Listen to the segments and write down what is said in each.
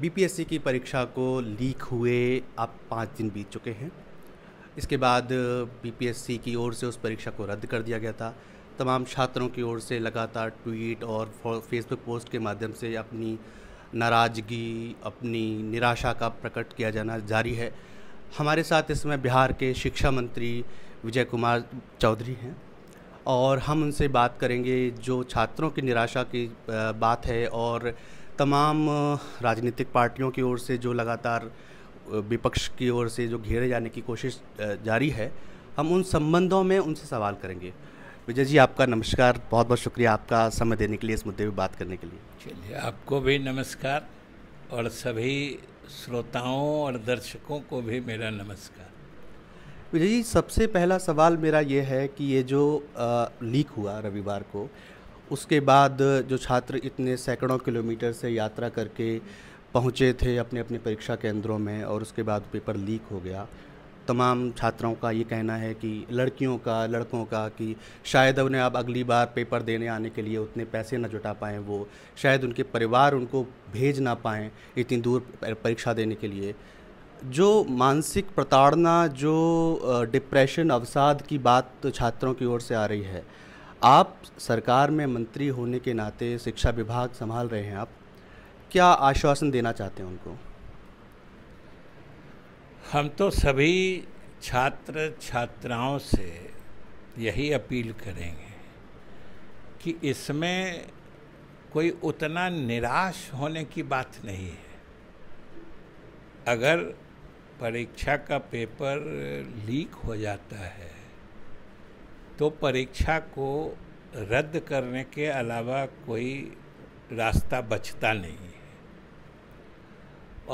BPSC की परीक्षा को लीक हुए अब पाँच दिन बीत चुके हैं इसके बाद बीपीएससी की ओर से उस परीक्षा को रद्द कर दिया गया था तमाम छात्रों की ओर से लगातार ट्वीट और फेसबुक पोस्ट के माध्यम से अपनी नाराज़गी अपनी निराशा का प्रकट किया जाना जारी है हमारे साथ इसमें बिहार के शिक्षा मंत्री विजय कुमार चौधरी हैं और हम उनसे बात करेंगे जो छात्रों की निराशा की बात है और तमाम राजनीतिक पार्टियों की ओर से जो लगातार विपक्ष की ओर से जो घेरे जाने की कोशिश जारी है हम उन संबंधों में उनसे सवाल करेंगे विजय जी आपका नमस्कार बहुत बहुत शुक्रिया आपका समय देने के लिए इस मुद्दे पर बात करने के लिए चलिए आपको भी नमस्कार और सभी श्रोताओं और दर्शकों को भी मेरा नमस्कार विजय जी सबसे पहला सवाल मेरा ये है कि ये जो आ, लीक हुआ रविवार को उसके बाद जो छात्र इतने सैकड़ों किलोमीटर से यात्रा करके पहुँचे थे अपने अपने परीक्षा केंद्रों में और उसके बाद पेपर लीक हो गया तमाम छात्राओं का ये कहना है कि लड़कियों का लड़कों का कि शायद उन्हें आप अगली बार पेपर देने आने के लिए उतने पैसे ना जुटा पाएँ वो शायद उनके परिवार उनको भेज ना पाएँ इतनी दूर परीक्षा देने के लिए जो मानसिक प्रताड़ना जो डिप्रेशन अवसाद की बात छात्रों की ओर से आ रही है आप सरकार में मंत्री होने के नाते शिक्षा विभाग संभाल रहे हैं आप क्या आश्वासन देना चाहते हैं उनको हम तो सभी छात्र छात्राओं से यही अपील करेंगे कि इसमें कोई उतना निराश होने की बात नहीं है अगर परीक्षा का पेपर लीक हो जाता है तो परीक्षा को रद्द करने के अलावा कोई रास्ता बचता नहीं है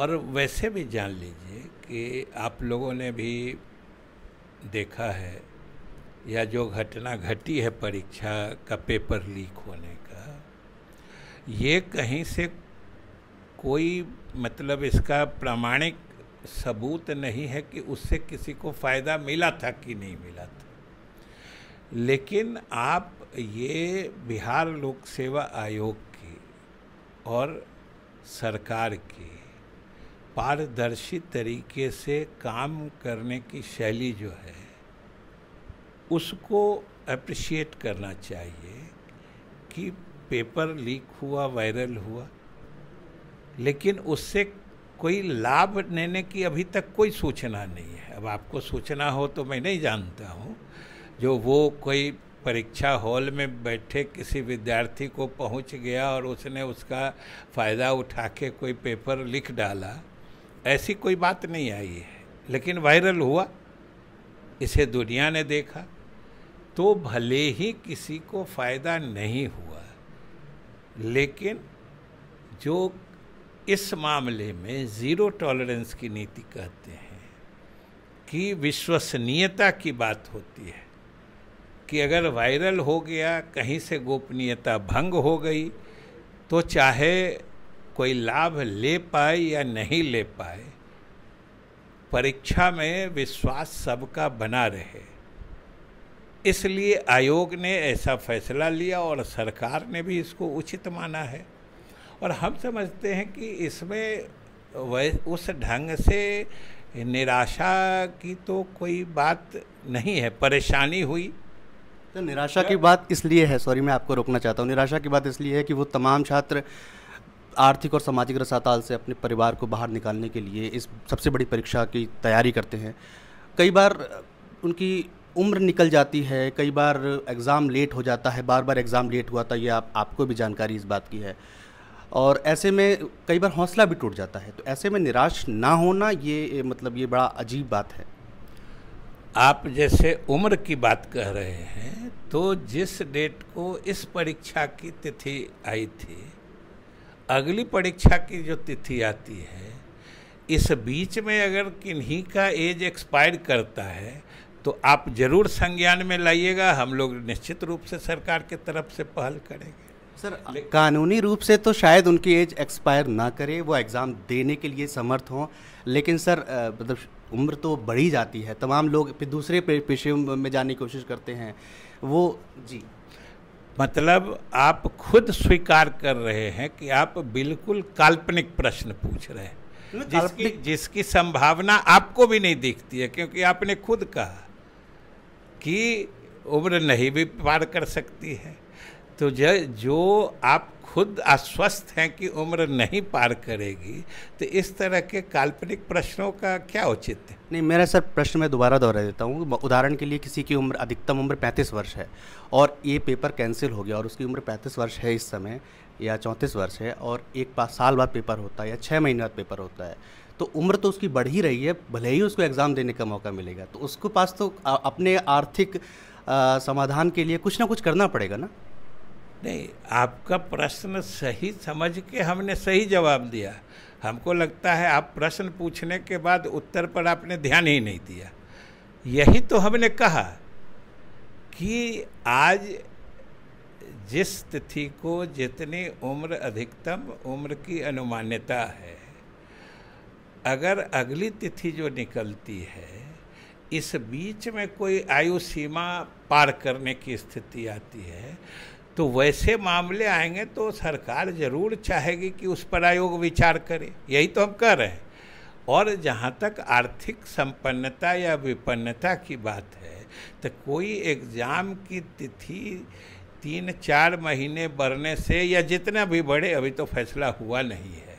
और वैसे भी जान लीजिए कि आप लोगों ने भी देखा है या जो घटना घटी है परीक्षा का पेपर लीक होने का ये कहीं से कोई मतलब इसका प्रामाणिक सबूत नहीं है कि उससे किसी को फ़ायदा मिला था कि नहीं मिला था लेकिन आप ये बिहार लोक सेवा आयोग की और सरकार की पारदर्शी तरीके से काम करने की शैली जो है उसको अप्रिशिएट करना चाहिए कि पेपर लीक हुआ वायरल हुआ लेकिन उससे कोई लाभ लेने की अभी तक कोई सूचना नहीं है अब आपको सूचना हो तो मैं नहीं जानता हूँ जो वो कोई परीक्षा हॉल में बैठे किसी विद्यार्थी को पहुंच गया और उसने उसका फ़ायदा उठा के कोई पेपर लिख डाला ऐसी कोई बात नहीं आई है लेकिन वायरल हुआ इसे दुनिया ने देखा तो भले ही किसी को फ़ायदा नहीं हुआ लेकिन जो इस मामले में ज़ीरो टॉलरेंस की नीति कहते हैं कि विश्वसनीयता की बात होती है कि अगर वायरल हो गया कहीं से गोपनीयता भंग हो गई तो चाहे कोई लाभ ले पाए या नहीं ले पाए परीक्षा में विश्वास सबका बना रहे इसलिए आयोग ने ऐसा फैसला लिया और सरकार ने भी इसको उचित माना है और हम समझते हैं कि इसमें वह उस ढंग से निराशा की तो कोई बात नहीं है परेशानी हुई तो निराशा की बात इसलिए है सॉरी मैं आपको रोकना चाहता हूँ निराशा की बात इसलिए है कि वो तमाम छात्र आर्थिक और सामाजिक रसाताल से अपने परिवार को बाहर निकालने के लिए इस सबसे बड़ी परीक्षा की तैयारी करते हैं कई बार उनकी उम्र निकल जाती है कई बार एग्ज़ाम लेट हो जाता है बार बार एग्ज़ाम लेट हुआ था ये आप आपको भी जानकारी इस बात की है और ऐसे में कई बार हौसला भी टूट जाता है तो ऐसे में निराश ना होना ये मतलब ये बड़ा अजीब बात है आप जैसे उम्र की बात कह रहे हैं तो जिस डेट को इस परीक्षा की तिथि आई थी अगली परीक्षा की जो तिथि आती है इस बीच में अगर किन्हीं का एज एक्सपायर करता है तो आप जरूर संज्ञान में लाइएगा हम लोग निश्चित रूप से सरकार की तरफ से पहल करेंगे सर कानूनी रूप से तो शायद उनकी एज एक्सपायर ना करे वो एग्ज़ाम देने के लिए समर्थ हों लेकिन सर मतलब उम्र तो बढ़ी जाती है तमाम लोग दूसरे पेशे में जाने की कोशिश करते हैं वो जी मतलब आप खुद स्वीकार कर रहे हैं कि आप बिल्कुल काल्पनिक प्रश्न पूछ रहे हैं मतलब जिसकी जिसकी संभावना आपको भी नहीं दिखती है क्योंकि आपने खुद कहा कि उम्र नहीं भी पार कर सकती है तो जो आप खुद आश्वस्त हैं कि उम्र नहीं पार करेगी तो इस तरह के काल्पनिक प्रश्नों का क्या उचित है नहीं मेरा सर प्रश्न मैं दोबारा दोहरा देता हूँ उदाहरण के लिए किसी की उम्र अधिकतम उम्र 35 वर्ष है और ये पेपर कैंसिल हो गया और उसकी उम्र 35 वर्ष है इस समय या चौंतीस वर्ष है और एक साल बाद पेपर होता है या छः महीने बाद पेपर होता है तो उम्र तो उसकी बढ़ ही रही है भले ही उसको एग्ज़ाम देने का मौका मिलेगा तो उसके पास तो अपने आर्थिक समाधान के लिए कुछ ना कुछ करना पड़ेगा ना नहीं आपका प्रश्न सही समझ के हमने सही जवाब दिया हमको लगता है आप प्रश्न पूछने के बाद उत्तर पर आपने ध्यान ही नहीं दिया यही तो हमने कहा कि आज जिस तिथि को जितनी उम्र अधिकतम उम्र की अनुमान्यता है अगर अगली तिथि जो निकलती है इस बीच में कोई आयु सीमा पार करने की स्थिति आती है तो वैसे मामले आएंगे तो सरकार जरूर चाहेगी कि उस पर आयोग विचार करे यही तो हम कह रहे हैं और जहाँ तक आर्थिक संपन्नता या विपन्नता की बात है तो कोई एग्ज़ाम की तिथि तीन चार महीने बढ़ने से या जितना भी बढ़े अभी तो फैसला हुआ नहीं है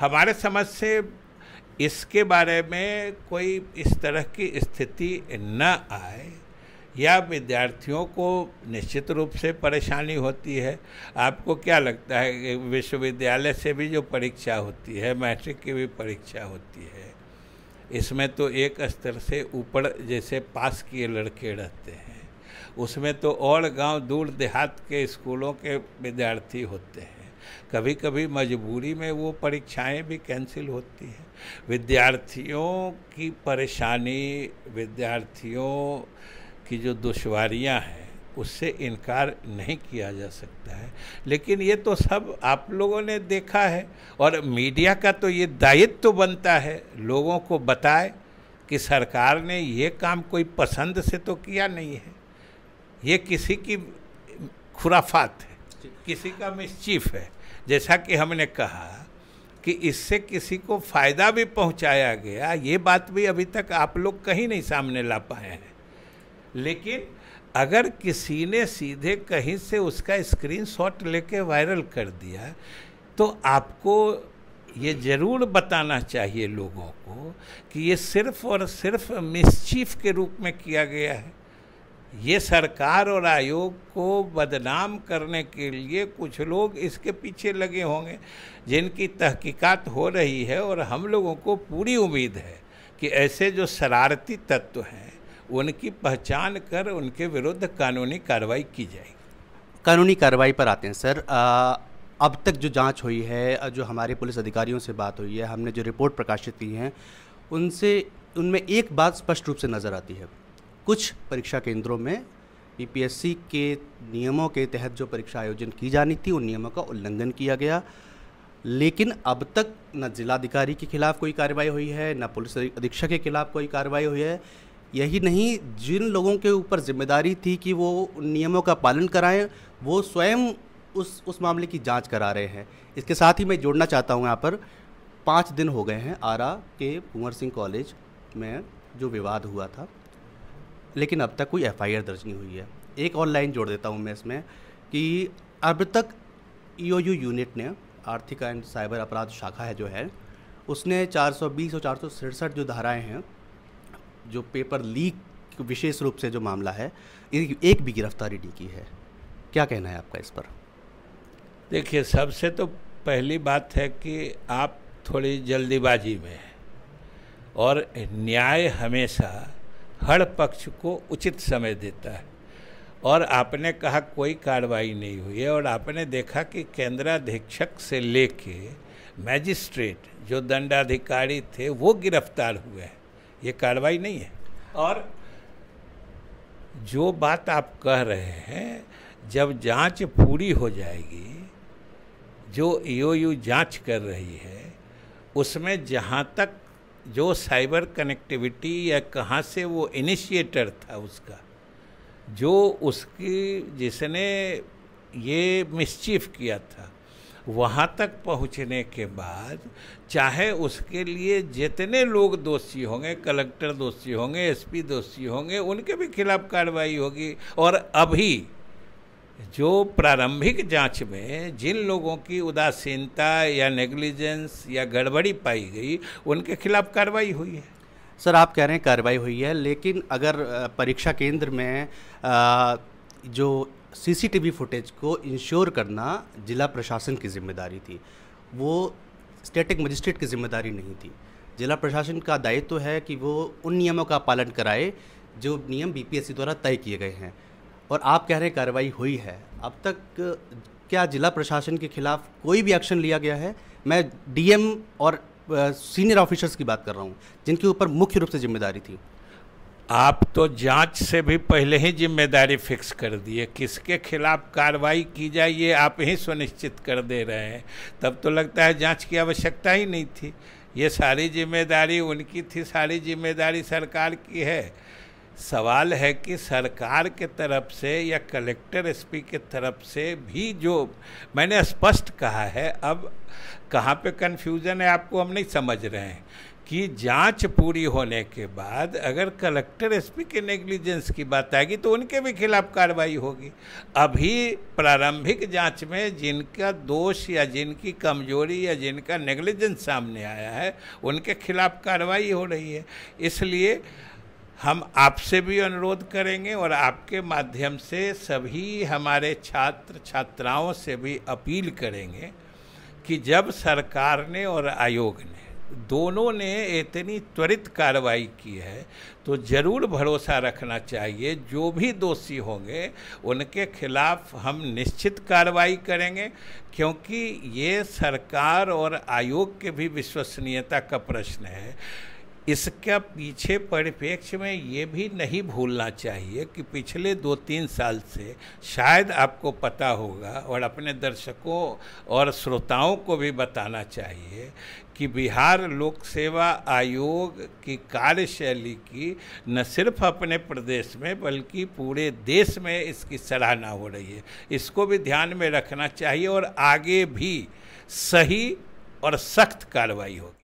हमारे समझ से इसके बारे में कोई इस तरह की स्थिति न आए या विद्यार्थियों को निश्चित रूप से परेशानी होती है आपको क्या लगता है विश्वविद्यालय से भी जो परीक्षा होती है मैट्रिक की भी परीक्षा होती है इसमें तो एक स्तर से ऊपर जैसे पास किए लड़के रहते हैं उसमें तो और गांव दूर देहात के स्कूलों के विद्यार्थी होते हैं कभी कभी मजबूरी में वो परीक्षाएं भी कैंसिल होती हैं विद्यार्थियों की परेशानी विद्यार्थियों की जो दुशवारियां हैं उससे इनकार नहीं किया जा सकता है लेकिन ये तो सब आप लोगों ने देखा है और मीडिया का तो ये दायित्व तो बनता है लोगों को बताए कि सरकार ने ये काम कोई पसंद से तो किया नहीं है ये किसी की खुराफात है किसी का मिसचीफ है जैसा कि हमने कहा कि इससे किसी को फ़ायदा भी पहुंचाया गया ये बात भी अभी तक आप लोग कहीं नहीं सामने ला पाए हैं लेकिन अगर किसी ने सीधे कहीं से उसका स्क्रीनशॉट लेके वायरल कर दिया तो आपको ये ज़रूर बताना चाहिए लोगों को कि ये सिर्फ और सिर्फ मिसचीफ के रूप में किया गया है ये सरकार और आयोग को बदनाम करने के लिए कुछ लोग इसके पीछे लगे होंगे जिनकी तहकीकात हो रही है और हम लोगों को पूरी उम्मीद है कि ऐसे जो शरारती तत्व हैं उनकी पहचान कर उनके विरुद्ध कानूनी कार्रवाई की जाएगी कानूनी कार्रवाई पर आते हैं सर आ, अब तक जो जांच हुई है जो हमारे पुलिस अधिकारियों से बात हुई है हमने जो रिपोर्ट प्रकाशित की हैं उनसे उनमें एक बात स्पष्ट रूप से नज़र आती है कुछ परीक्षा केंद्रों में यूपीएससी e के नियमों के तहत जो परीक्षा आयोजन की जानी थी उन नियमों का उल्लंघन किया गया लेकिन अब तक न जिलाधिकारी के खिलाफ कोई कार्रवाई हुई है न पुलिस अधीक्षक के खिलाफ कोई कार्रवाई हुई है यही नहीं जिन लोगों के ऊपर जिम्मेदारी थी कि वो नियमों का पालन कराएं वो स्वयं उस उस मामले की जांच करा रहे हैं इसके साथ ही मैं जोड़ना चाहता हूँ यहाँ पर पाँच दिन हो गए हैं आरा के कुंवर सिंह कॉलेज में जो विवाद हुआ था लेकिन अब तक कोई एफआईआर दर्ज नहीं हुई है एक ऑनलाइन जोड़ देता हूँ मैं इसमें कि अब तक ईओयू यूनिट ने आर्थिक एंड साइबर अपराध शाखा है जो है उसने 420 और चार जो धाराएं हैं जो पेपर लीक विशेष रूप से जो मामला है एक भी गिरफ्तारी नहीं की है क्या कहना है आपका इस पर देखिए सबसे तो पहली बात है कि आप थोड़ी जल्दीबाजी में हैं और न्याय हमेशा हर पक्ष को उचित समय देता है और आपने कहा कोई कार्रवाई नहीं हुई है और आपने देखा कि केंद्राधीक्षक से लेके मैजिस्ट्रेट जो दंडाधिकारी थे वो गिरफ्तार हुए हैं ये कार्रवाई नहीं है और जो बात आप कह रहे हैं जब जांच पूरी हो जाएगी जो यू e जाँच कर रही है उसमें जहाँ तक जो साइबर कनेक्टिविटी या कहाँ से वो इनिशिएटर था उसका जो उसकी जिसने ये मिसचीफ किया था वहाँ तक पहुँचने के बाद चाहे उसके लिए जितने लोग दोषी होंगे कलेक्टर दोषी होंगे एसपी दोषी होंगे उनके भी खिलाफ कार्रवाई होगी और अभी जो प्रारंभिक जांच में जिन लोगों की उदासीनता या नेग्लिजेंस या गड़बड़ी पाई गई उनके खिलाफ कार्रवाई हुई है सर आप कह रहे हैं कार्रवाई हुई है लेकिन अगर परीक्षा केंद्र में आ, जो सीसीटीवी फुटेज को इंश्योर करना जिला प्रशासन की जिम्मेदारी थी वो स्टेटिक मजिस्ट्रेट की जिम्मेदारी नहीं थी जिला प्रशासन का दायित्व तो है कि वो उन नियमों का पालन कराए जो नियम बीपीएससी द्वारा तय किए गए हैं और आप कह रहे हैं कार्रवाई हुई है अब तक क्या जिला प्रशासन के खिलाफ कोई भी एक्शन लिया गया है मैं डीएम और सीनियर ऑफिसर्स की बात कर रहा हूँ जिनके ऊपर मुख्य रूप से जिम्मेदारी थी आप तो जांच से भी पहले ही जिम्मेदारी फिक्स कर दिए किसके खिलाफ कार्रवाई की जाए ये आप ही सुनिश्चित कर दे रहे हैं तब तो लगता है जांच की आवश्यकता ही नहीं थी ये सारी जिम्मेदारी उनकी थी सारी जिम्मेदारी सरकार की है सवाल है कि सरकार के तरफ से या कलेक्टर एसपी के तरफ से भी जो मैंने स्पष्ट कहा है अब कहाँ पे कन्फ्यूज़न है आपको हम नहीं समझ रहे हैं कि जांच पूरी होने के बाद अगर कलेक्टर एसपी के नेग्लिजेंस की बात आएगी तो उनके भी खिलाफ कार्रवाई होगी अभी प्रारंभिक जांच में जिनका दोष या जिनकी कमजोरी या जिनका नेग्लिजेंस सामने आया है उनके खिलाफ कार्रवाई हो रही है इसलिए हम आपसे भी अनुरोध करेंगे और आपके माध्यम से सभी हमारे छात्र छात्राओं से भी अपील करेंगे कि जब सरकार ने और आयोग ने दोनों ने इतनी त्वरित कार्रवाई की है तो ज़रूर भरोसा रखना चाहिए जो भी दोषी होंगे उनके खिलाफ हम निश्चित कार्रवाई करेंगे क्योंकि ये सरकार और आयोग के भी विश्वसनीयता का प्रश्न है इसका पीछे परिप्रेक्ष्य में ये भी नहीं भूलना चाहिए कि पिछले दो तीन साल से शायद आपको पता होगा और अपने दर्शकों और श्रोताओं को भी बताना चाहिए कि बिहार लोक सेवा आयोग की कार्यशैली की न सिर्फ अपने प्रदेश में बल्कि पूरे देश में इसकी सराहना हो रही है इसको भी ध्यान में रखना चाहिए और आगे भी सही और सख्त कार्रवाई होगी